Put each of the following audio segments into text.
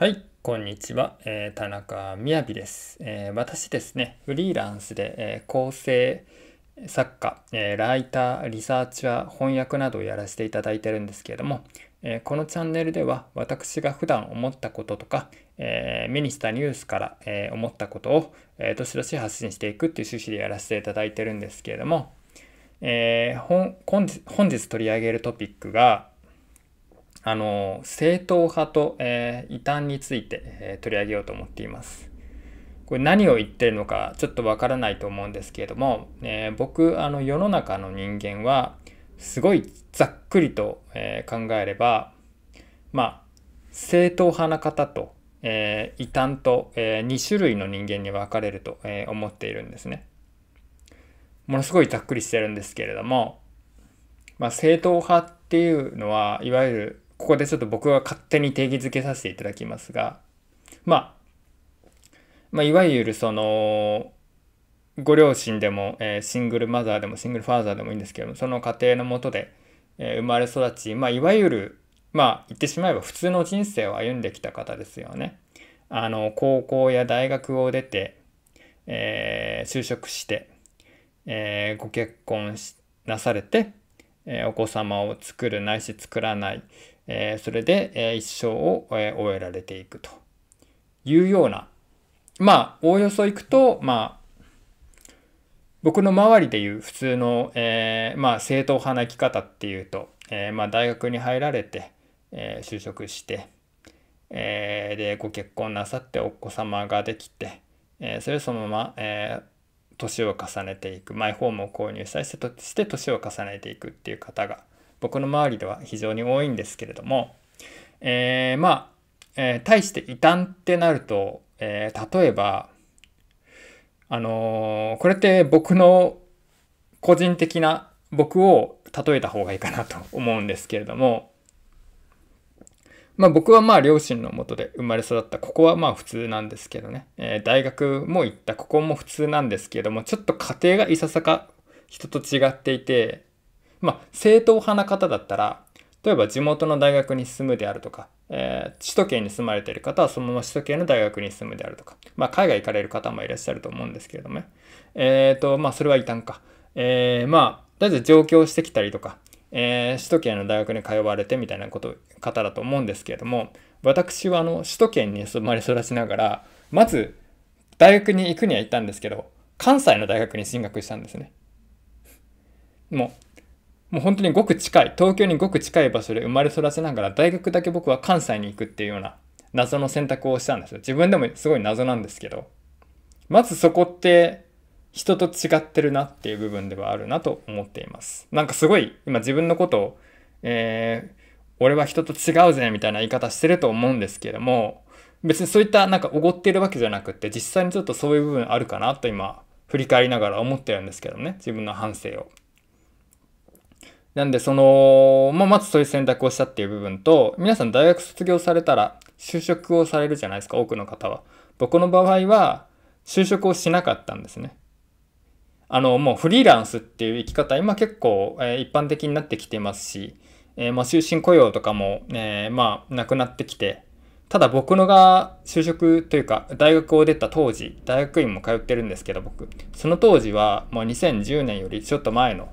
はい、こんにちは、えー、田中みやびです、えー、私ですね、フリーランスで、えー、構成作家、えライター、リサーチャー、翻訳などをやらせていただいてるんですけれども、えこのチャンネルでは私が普段思ったこととか、え目にしたニュースから、え思ったことを、えどしどし発信していくっていう趣旨でやらせていただいてるんですけれども、え本本日取り上げるトピックが、あの正統派と、えー、異端について、えー、取り上げようと思っています。これ何を言ってるのかちょっとわからないと思うんですけれども、えー、僕あの世の中の人間はすごいざっくりと、えー、考えればまあ正統派な方と、えー、異端と、えー、2種類の人間に分かれると、えー、思っているんですね。ものすごいざっくりしてるんですけれども、まあ、正統派っていうのはいわゆるここでちょっと僕は勝手に定義づけさせていただきますが、まあ、まあ、いわゆるその、ご両親でも、えー、シングルマザーでもシングルファーザーでもいいんですけども、その家庭のもとで、えー、生まれ育ち、まあ、いわゆる、まあ、言ってしまえば普通の人生を歩んできた方ですよね。あの、高校や大学を出て、えー、就職して、えご結婚しなされて、えお子様を作るないし作らない、えそれで、え一生を、え終えられていくというような、まあ、おおよそいくと、まあ、僕の周りでいう普通の、えー、まあ、正統派な生き方っていうと、えー、まあ、大学に入られて、えー、就職して、えでご結婚なさってお子様ができて、えそれをそのまま、え年を重ねていくマイホームを購入したりして年を重ねていくっていう方が、僕の周りでは非常に多いんですけれども、えー、まあ、えー、対して異端ってなると、えー、例えば、あのこれって僕の個人的な僕を例えた方がいいかなと思うんですけれども、まあ、僕はまあ両親のもとで生まれ育ったここはまあ普通なんですけどね、えー、大学も行ったここも普通なんですけれどもちょっと家庭がいささか人と違っていてまあ、正統派な方だったら、例えば地元の大学に住むであるとか、えー、首都圏に住まれている方はそのまま首都圏の大学に住むであるとか、まあ、海外行かれる方もいらっしゃると思うんですけれどもね。えっ、ー、と、まあ、それは異端か。えー、まあ、あえず上京してきたりとか、えー、首都圏の大学に通われてみたいなこと方だと思うんですけれども、私はあの首都圏に住まれ育ちながら、まず大学に行くには行ったんですけど、関西の大学に進学したんですね。もうもう本当にごく近い、東京にごく近い場所で生まれ育ちながら、大学だけ僕は関西に行くっていうような謎の選択をしたんですよ。自分でもすごい謎なんですけど。まずそこって人と違ってるなっていう部分ではあるなと思っています。なんかすごい今自分のことを、えー、俺は人と違うぜみたいな言い方してると思うんですけども、別にそういったなんかおごってるわけじゃなくて、実際にちょっとそういう部分あるかなと今振り返りながら思ってるんですけどね、自分の反省を。なんで、その、まあ、まずそういう選択をしたっていう部分と、皆さん大学卒業されたら就職をされるじゃないですか、多くの方は。僕の場合は、就職をしなかったんですね。あの、もうフリーランスっていう生き方、今結構、えー、一般的になってきてますし、えー、まあ、終身雇用とかも、えー、まあ、なくなってきて、ただ僕のが就職というか、大学を出た当時、大学院も通ってるんですけど、僕、その当時はもう2010年よりちょっと前の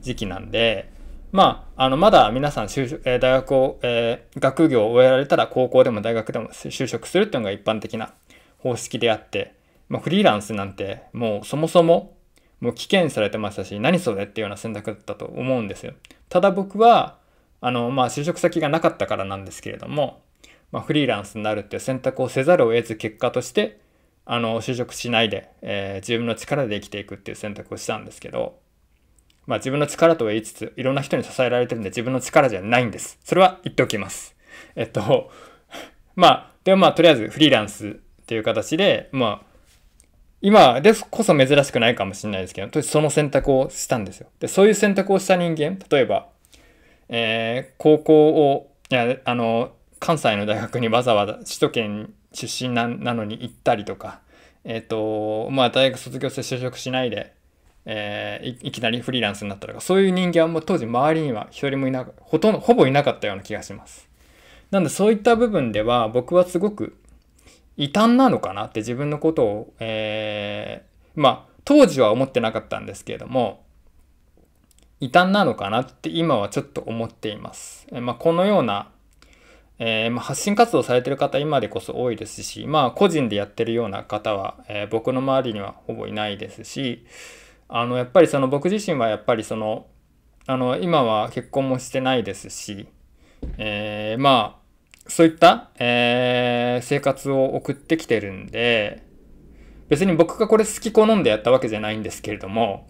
時期なんで、まあ、あの、まだ皆さん就職、え大学を、えー、学業を終えられたら高校でも大学でも就職するっていうのが一般的な方式であって、まあ、フリーランスなんてもうそもそももう危険されてましたし、何それっていうような選択だったと思うんですよ。ただ僕は、あの、まあ、就職先がなかったからなんですけれども、まあ、フリーランスになるっていう選択をせざるを得ず結果として、あの、就職しないで、えー、自分の力で生きていくっていう選択をしたんですけど、まあ自分の力とは言いつつ、いろんな人に支えられてるんで自分の力じゃないんです。それは言っておきます。えっと、まあ、でもまあとりあえずフリーランスっていう形で、まあ、今でこそ珍しくないかもしれないですけど、その選択をしたんですよ。で、そういう選択をした人間、例えば、えー、高校を、いや、あの、関西の大学にわざわざ首都圏出身なのに行ったりとか、えっ、ー、と、まあ大学卒業して就職しないで、えー、いきなりフリーランスになったとか、そういう人間はもう当時周りには一人もいなかほとんど、ほぼいなかったような気がします。なんでそういった部分では僕はすごく異端なのかなって自分のことを、えー、まあ当時は思ってなかったんですけれども、異端なのかなって今はちょっと思っています。えー、まあ、このような、えー、まあ、発信活動されてる方今でこそ多いですし、まあ個人でやってるような方は、え僕の周りにはほぼいないですし、あのやっぱりその僕自身はやっぱりそのあの今は結婚もしてないですし、えー、まあそういった、えー、生活を送ってきてるんで別に僕がこれ好き好んでやったわけじゃないんですけれども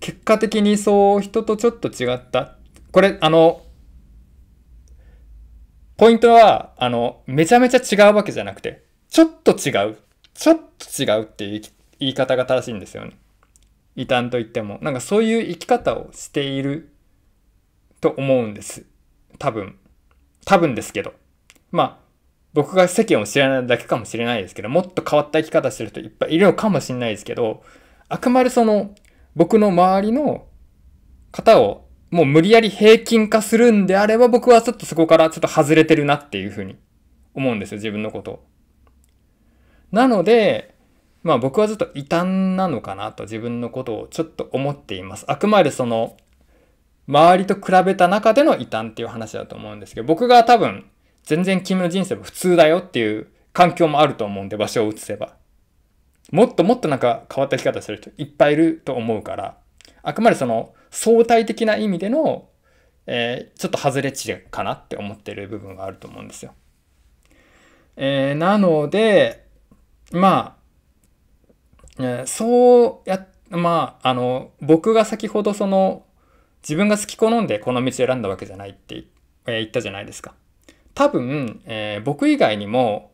結果的にそう人とちょっと違ったこれあのポイントはあのめちゃめちゃ違うわけじゃなくてちょっと違うちょっと違うっていう言い方が正しいんですよね。異端といってもなんかそういう生き方をしていると思うんです多分多分ですけどまあ僕が世間を知らないだけかもしれないですけどもっと変わった生き方してる人いっぱいいるのかもしれないですけどあくまでその僕の周りの方をもう無理やり平均化するんであれば僕はちょっとそこからちょっと外れてるなっていうふうに思うんですよ自分のことを。なのでまあ僕はずっと異端なのかなと自分のことをちょっと思っています。あくまでその周りと比べた中での異端っていう話だと思うんですけど、僕が多分全然君の人生は普通だよっていう環境もあると思うんで場所を移せば。もっともっとなんか変わった生き方してる人いっぱいいると思うから、あくまでその相対的な意味での、えー、ちょっと外れ値かなって思ってる部分があると思うんですよ。えー、なので、まあ、そうや、まあ、あの、僕が先ほどその、自分が好き好んでこの道選んだわけじゃないって、言ったじゃないですか。多分、えー、僕以外にも、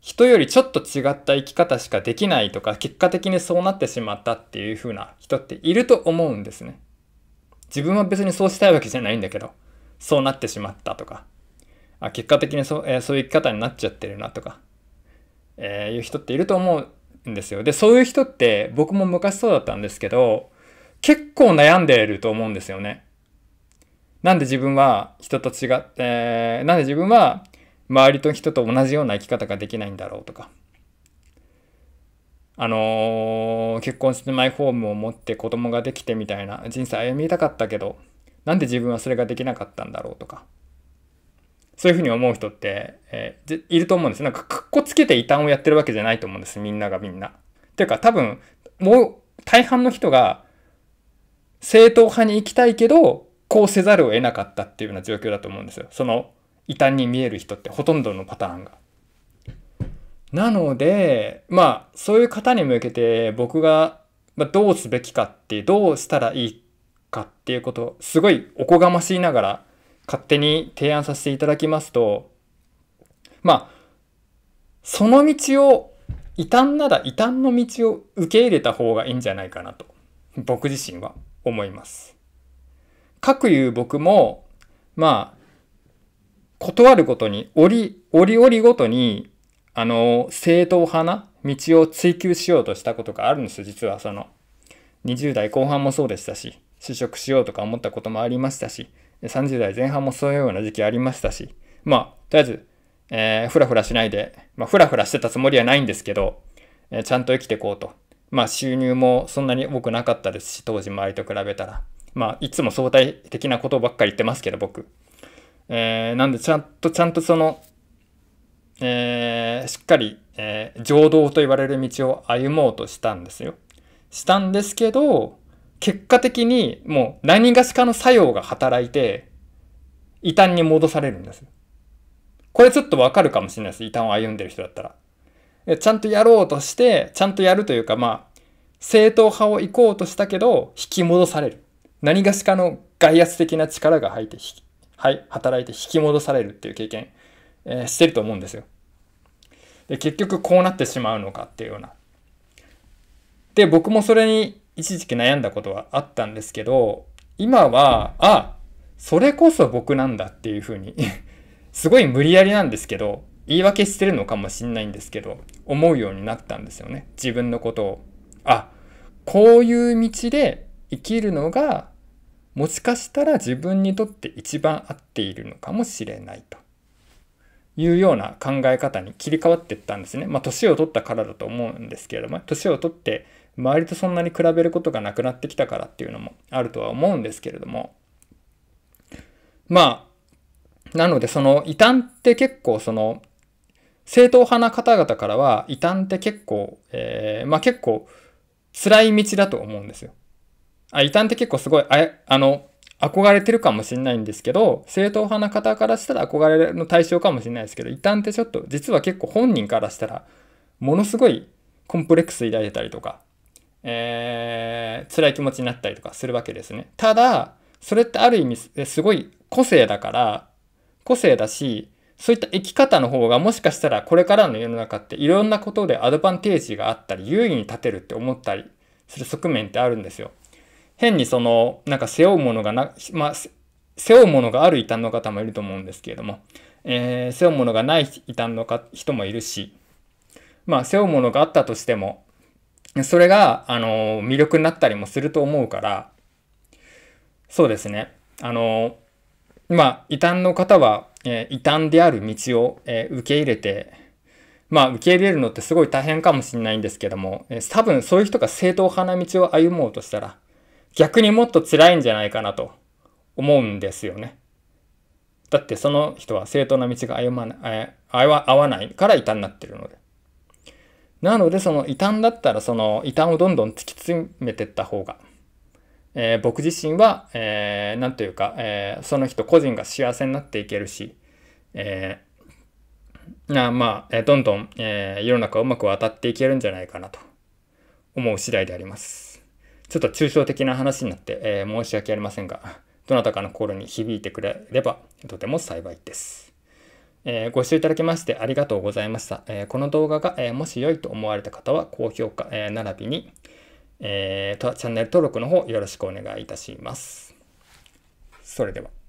人よりちょっと違った生き方しかできないとか、結果的にそうなってしまったっていう風な人っていると思うんですね。自分は別にそうしたいわけじゃないんだけど、そうなってしまったとか、あ結果的にそ,、えー、そういう生き方になっちゃってるなとか、えー、いう人っていると思うんですよ。で、そういう人って僕も昔そうだったんですけど、結構悩んでいると思うんですよね。なんで自分は人と違って、なんで自分は周りと人と同じような生き方ができないんだろうとか。あのー、結婚してマイホームを持って子供ができてみたいな人生歩みたかったけど、なんで自分はそれができなかったんだろうとか。そういうふうに思う人って、えー、いると思うんです。なんか、かっこつけて異端をやってるわけじゃないと思うんです、みんながみんな。っていうか、多分、もう、大半の人が、正統派に行きたいけど、こうせざるを得なかったっていうような状況だと思うんですよ。その、異端に見える人ってほとんどのパターンが。なので、まあ、そういう方に向けて僕が、まどうすべきかって、どうしたらいいかっていうこと、すごいおこがましいながら勝手に提案させていただきますと、まあ、その道を、異端なら異端の道を受け入れた方がいいんじゃないかなと、僕自身は思います。かくいう僕も、まあ、断るごとに、折り、折々ごとに、あの、正当派な道を追求しようとしたことがあるんですよ、実はその。20代後半もそうでしたし、就職しようとか思ったこともありましたし、30代前半もそういうような時期ありましたし、まあ、とりあえず、えー、ふらふらしないで、まあ、ふらふらしてたつもりはないんですけど、えー、ちゃんと生きていこうと。まあ、収入もそんなに多くなかったですし、当時周りと比べたら。まあ、いつも相対的なことばっかり言ってますけど、僕。えー、なんで、ちゃんと、ちゃんとその、えー、しっかり、えー、情動と言われる道を歩もうとしたんですよ。したんですけど、結果的にもう何がしかの作用が働いて、異端に戻されるんです。これちょっとわかるかもしれないです。異端を歩んでる人だったら。ちゃんとやろうとして、ちゃんとやるというか、まあ、正統派を行こうとしたけど、引き戻される。何がしかの外圧的な力が入って、はい、働いて引き戻されるっていう経験、えー、してると思うんですよ。で、結局こうなってしまうのかっていうような。で、僕もそれに一時期悩んだことはあったんですけど、今は、あ、それこそ僕なんだっていうふうに すごい無理やりなんですけど、言い訳してるのかもしんないんですけど、思うようになったんですよね。自分のことを。あ、こういう道で生きるのが、もしかしたら自分にとって一番合っているのかもしれないと。いうような考え方に切り替わっていったんですね。まあ、年を取ったからだと思うんですけれども、年を取って周りとそんなに比べることがなくなってきたからっていうのもあるとは思うんですけれども、まあ、なのでその異端って結構その、正統派な方々からは異端って結構、えー、まあ結構辛い道だと思うんですよ。あ、異端って結構すごい、ああの、憧れてるかもしれないんですけど、正統派な方からしたら憧れの対象かもしれないですけど、異端ってちょっと実は結構本人からしたらものすごいコンプレックス抱いてたりとか、えー、辛い気持ちになったりとかするわけですね。ただ、それってある意味すごい個性だから、個性だし、そういった生き方の方がもしかしたらこれからの世の中っていろんなことでアドバンテージがあったり、優位に立てるって思ったりする側面ってあるんですよ。変にその、なんか背負うものがな、まあ、背負うものがある異端の方もいると思うんですけれども、えー、背負うものがない異端の人もいるし、まあ、背負うものがあったとしても、それが、あの、魅力になったりもすると思うから、そうですね。あの、まあ、異端の方は、えー、異端である道を、えー、受け入れて、まあ、受け入れるのってすごい大変かもしれないんですけども、えー、多分そういう人が正当派な道を歩もうとしたら、逆にもっと辛いんじゃないかなと思うんですよね。だってその人は正当な道が歩まない、え合わないから異端になってるので。なので、その異端だったら、その異端をどんどん突き詰めていった方が、えー、僕自身は、えー、なんというか、えー、その人個人が幸せになっていけるし、えー、なまあ、えー、どんどん、えー、世の中をうまく渡っていけるんじゃないかなと思う次第であります。ちょっと抽象的な話になって、えー、申し訳ありませんが、どなたかの心に響いてくれればとても幸いです。えー、ご視聴いただきましてありがとうございました。えー、この動画が、えー、もし良いと思われた方は高評価、え並びに、えーと、チャンネル登録の方よろしくお願いいたします。それでは。